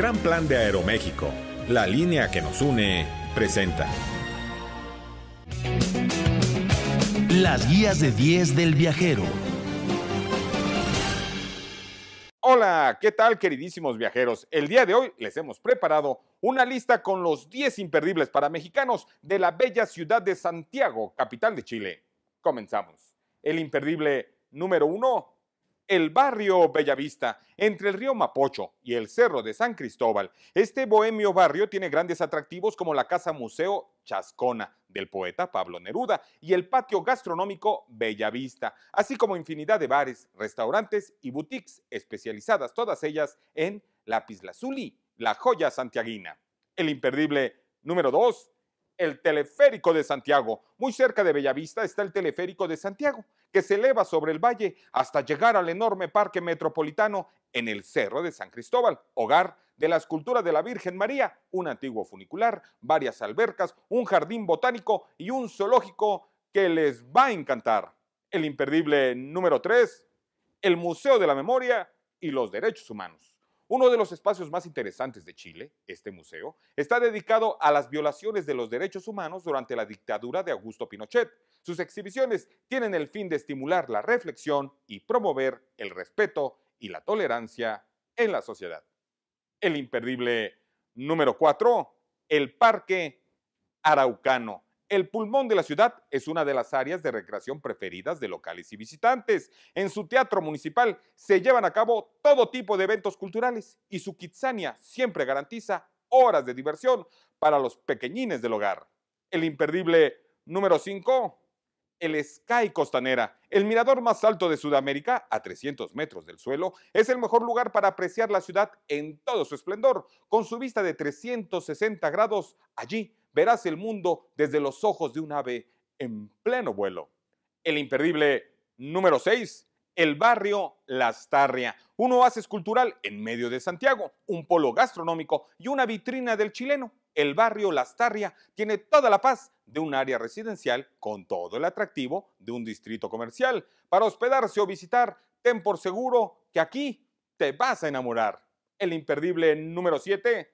Gran Plan de Aeroméxico, la línea que nos une, presenta. Las guías de 10 del viajero. Hola, ¿qué tal queridísimos viajeros? El día de hoy les hemos preparado una lista con los 10 imperdibles para mexicanos de la bella ciudad de Santiago, capital de Chile. Comenzamos. El imperdible número 1, el barrio Bellavista, entre el río Mapocho y el cerro de San Cristóbal. Este bohemio barrio tiene grandes atractivos como la Casa Museo Chascona del poeta Pablo Neruda y el patio gastronómico Bellavista, así como infinidad de bares, restaurantes y boutiques especializadas, todas ellas en Lápiz Lazuli, la joya santiaguina. El imperdible número 2 el teleférico de Santiago. Muy cerca de Bellavista está el teleférico de Santiago, que se eleva sobre el valle hasta llegar al enorme parque metropolitano en el Cerro de San Cristóbal, hogar de la escultura de la Virgen María, un antiguo funicular, varias albercas, un jardín botánico y un zoológico que les va a encantar. El imperdible número 3, el Museo de la Memoria y los Derechos Humanos. Uno de los espacios más interesantes de Chile, este museo, está dedicado a las violaciones de los derechos humanos durante la dictadura de Augusto Pinochet. Sus exhibiciones tienen el fin de estimular la reflexión y promover el respeto y la tolerancia en la sociedad. El imperdible número 4, el Parque Araucano. El pulmón de la ciudad es una de las áreas de recreación preferidas de locales y visitantes. En su teatro municipal se llevan a cabo todo tipo de eventos culturales y su Kitsania siempre garantiza horas de diversión para los pequeñines del hogar. El imperdible número 5, el Sky Costanera, el mirador más alto de Sudamérica, a 300 metros del suelo, es el mejor lugar para apreciar la ciudad en todo su esplendor. Con su vista de 360 grados, allí verás el mundo desde los ojos de un ave en pleno vuelo. El imperdible número 6, el barrio Lastarria, un oasis cultural en medio de Santiago, un polo gastronómico y una vitrina del chileno. El barrio Lastarria tiene toda la paz de un área residencial con todo el atractivo de un distrito comercial. Para hospedarse o visitar, ten por seguro que aquí te vas a enamorar. El imperdible número 7,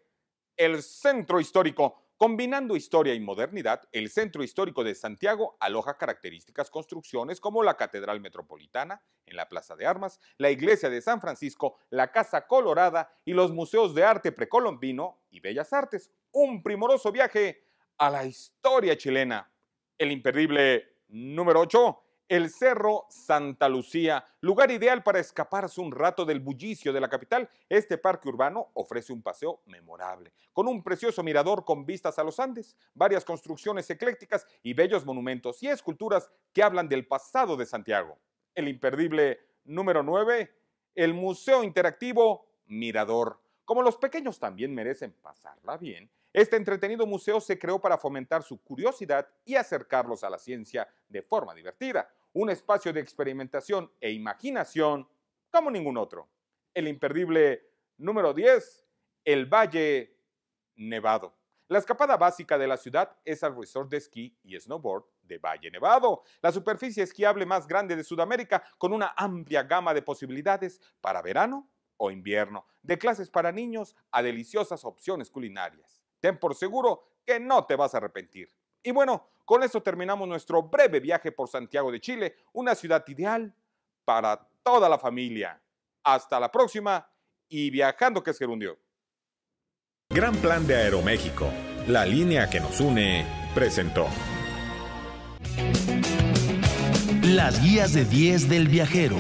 el centro histórico Combinando historia y modernidad, el centro histórico de Santiago aloja características construcciones como la Catedral Metropolitana, en la Plaza de Armas, la Iglesia de San Francisco, la Casa Colorada y los museos de arte precolombino y bellas artes. Un primoroso viaje a la historia chilena. El imperdible número 8 el Cerro Santa Lucía, lugar ideal para escaparse un rato del bullicio de la capital. Este parque urbano ofrece un paseo memorable, con un precioso mirador con vistas a los Andes, varias construcciones eclécticas y bellos monumentos y esculturas que hablan del pasado de Santiago. El imperdible número 9, el Museo Interactivo Mirador. Como los pequeños también merecen pasarla bien, este entretenido museo se creó para fomentar su curiosidad y acercarlos a la ciencia de forma divertida, un espacio de experimentación e imaginación como ningún otro. El imperdible número 10, el Valle Nevado. La escapada básica de la ciudad es al resort de esquí y snowboard de Valle Nevado, la superficie esquiable más grande de Sudamérica con una amplia gama de posibilidades para verano o invierno, de clases para niños a deliciosas opciones culinarias. Ten por seguro que no te vas a arrepentir. Y bueno, con esto terminamos nuestro breve viaje por Santiago de Chile, una ciudad ideal para toda la familia. Hasta la próxima y viajando que es gerundio. Gran plan de Aeroméxico, la línea que nos une, presentó. Las guías de 10 del viajero.